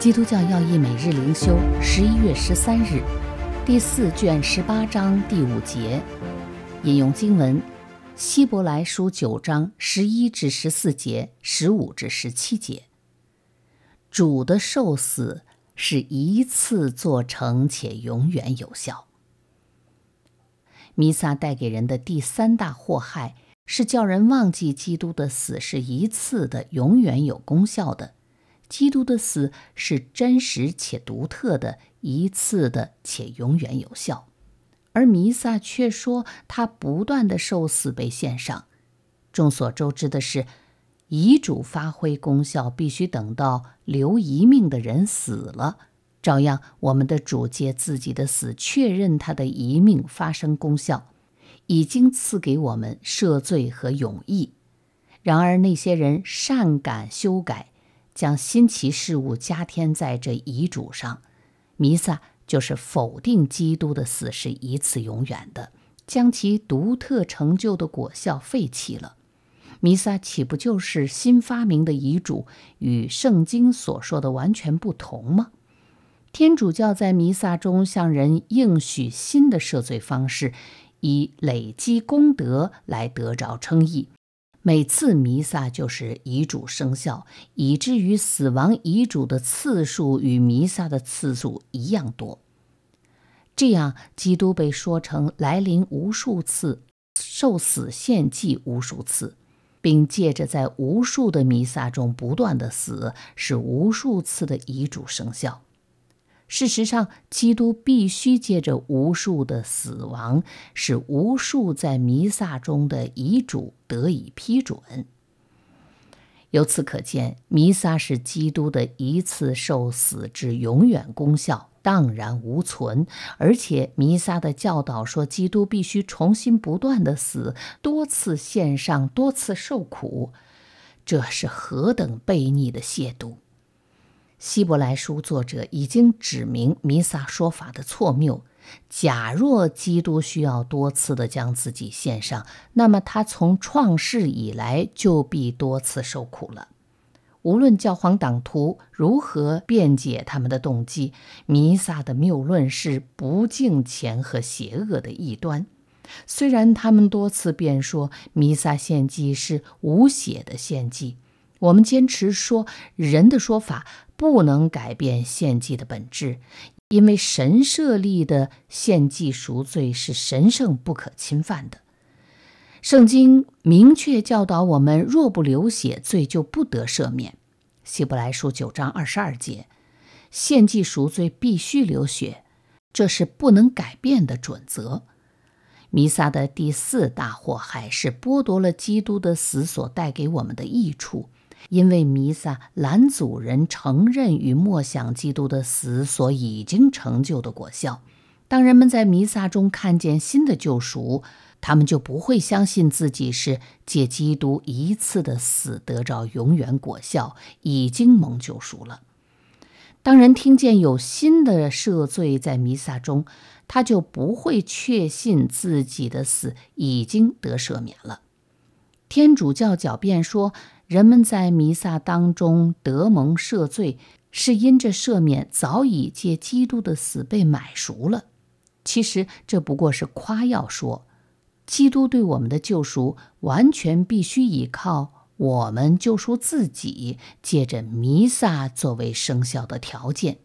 基督教要义每日灵修，十一月十三日，第四卷十八章第五节，引用经文：希伯来书九章十一至十四节、十五至十七节。主的受死是一次做成且永远有效。弥撒带给人的第三大祸害是叫人忘记基督的死是一次的、永远有功效的。基督的死是真实且独特的，一次的且永远有效，而弥撒却说他不断的受死被献上。众所周知的是，遗嘱发挥功效必须等到留遗命的人死了。照样，我们的主借自己的死确认他的遗命发生功效，已经赐给我们赦罪和永义。然而，那些人善感修改。将新奇事物加添在这遗嘱上，弥撒就是否定基督的死是一次永远的，将其独特成就的果效废弃了。弥撒岂不就是新发明的遗嘱，与圣经所说的完全不同吗？天主教在弥撒中向人应许新的赦罪方式，以累积功德来得着称义。每次弥撒就是遗嘱生效，以至于死亡遗嘱的次数与弥撒的次数一样多。这样，基督被说成来临无数次，受死献祭无数次，并借着在无数的弥撒中不断的死，使无数次的遗嘱生效。事实上，基督必须借着无数的死亡，使无数在弥撒中的遗嘱得以批准。由此可见，弥撒是基督的一次受死之永远功效荡然无存。而且，弥撒的教导说，基督必须重新不断的死，多次献上，多次受苦。这是何等悖逆的亵渎！希伯来书作者已经指明弥撒说法的错谬。假若基督需要多次的将自己献上，那么他从创世以来就必多次受苦了。无论教皇党徒如何辩解他们的动机，弥撒的谬论是不敬虔和邪恶的异端。虽然他们多次辩说弥撒献祭是无血的献祭，我们坚持说人的说法。不能改变献祭的本质，因为神设立的献祭赎罪是神圣不可侵犯的。圣经明确教导我们：若不流血，罪就不得赦免。希伯来书九章二十二节，献祭赎罪必须流血，这是不能改变的准则。弥撒的第四大祸害是剥夺了基督的死所带给我们的益处。因为弥撒兰祖人承认与默想基督的死所已经成就的果效，当人们在弥撒中看见新的救赎，他们就不会相信自己是借基督一次的死得着永远果效，已经蒙救赎了。当人听见有新的赦罪在弥撒中，他就不会确信自己的死已经得赦免了。天主教狡辩说。人们在弥撒当中得蒙赦罪，是因这赦免早已借基督的死被买赎了。其实这不过是夸耀说，基督对我们的救赎完全必须依靠我们救赎自己，借着弥撒作为生效的条件。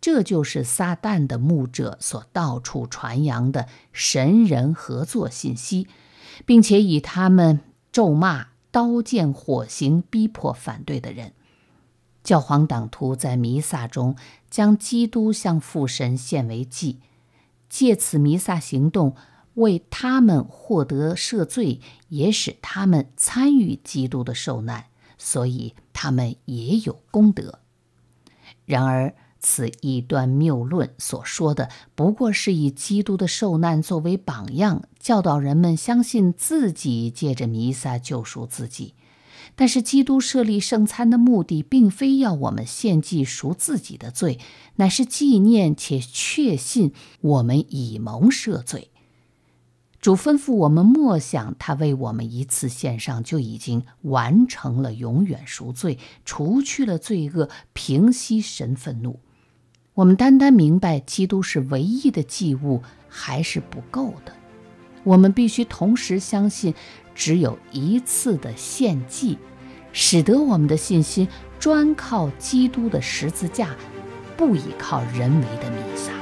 这就是撒旦的牧者所到处传扬的神人合作信息，并且以他们咒骂。刀剑火刑逼迫反对的人，教皇党徒在弥撒中将基督向父神献为祭，借此弥撒行动为他们获得赦罪，也使他们参与基督的受难，所以他们也有功德。然而，此一端谬论所说的，不过是以基督的受难作为榜样，教导人们相信自己借着弥撒救赎自己。但是，基督设立圣餐的目的，并非要我们献祭赎自己的罪，乃是纪念且确信我们已蒙赦罪。主吩咐我们莫想他为我们一次献上就已经完成了永远赎罪、除去了罪恶、平息神愤怒。我们单单明白基督是唯一的祭物还是不够的，我们必须同时相信，只有一次的献祭，使得我们的信心专靠基督的十字架，不依靠人为的弥撒。